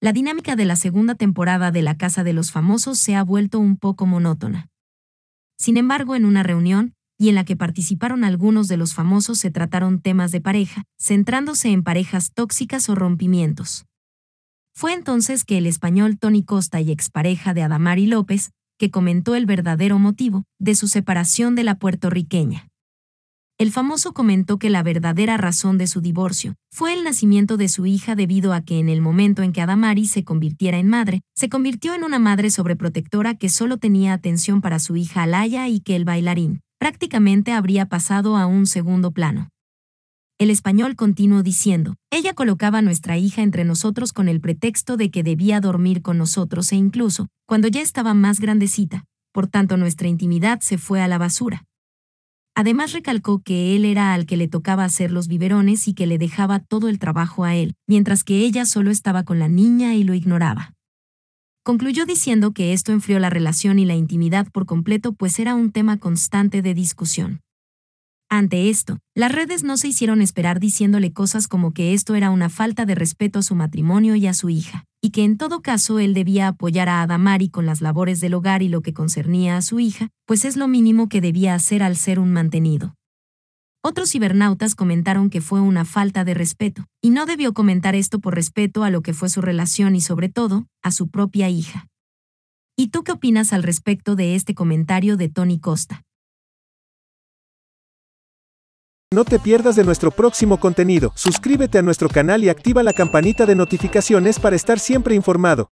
la dinámica de la segunda temporada de La Casa de los Famosos se ha vuelto un poco monótona. Sin embargo, en una reunión, y en la que participaron algunos de los famosos se trataron temas de pareja, centrándose en parejas tóxicas o rompimientos. Fue entonces que el español Tony Costa y expareja de Adamari López, que comentó el verdadero motivo de su separación de la puertorriqueña el famoso comentó que la verdadera razón de su divorcio fue el nacimiento de su hija debido a que en el momento en que Adamari se convirtiera en madre, se convirtió en una madre sobreprotectora que solo tenía atención para su hija Alaya y que el bailarín prácticamente habría pasado a un segundo plano. El español continuó diciendo, ella colocaba a nuestra hija entre nosotros con el pretexto de que debía dormir con nosotros e incluso, cuando ya estaba más grandecita, por tanto nuestra intimidad se fue a la basura. Además recalcó que él era al que le tocaba hacer los biberones y que le dejaba todo el trabajo a él, mientras que ella solo estaba con la niña y lo ignoraba. Concluyó diciendo que esto enfrió la relación y la intimidad por completo pues era un tema constante de discusión. Ante esto, las redes no se hicieron esperar diciéndole cosas como que esto era una falta de respeto a su matrimonio y a su hija y que en todo caso él debía apoyar a Adamari con las labores del hogar y lo que concernía a su hija, pues es lo mínimo que debía hacer al ser un mantenido. Otros cibernautas comentaron que fue una falta de respeto, y no debió comentar esto por respeto a lo que fue su relación y sobre todo, a su propia hija. ¿Y tú qué opinas al respecto de este comentario de Tony Costa? No te pierdas de nuestro próximo contenido, suscríbete a nuestro canal y activa la campanita de notificaciones para estar siempre informado.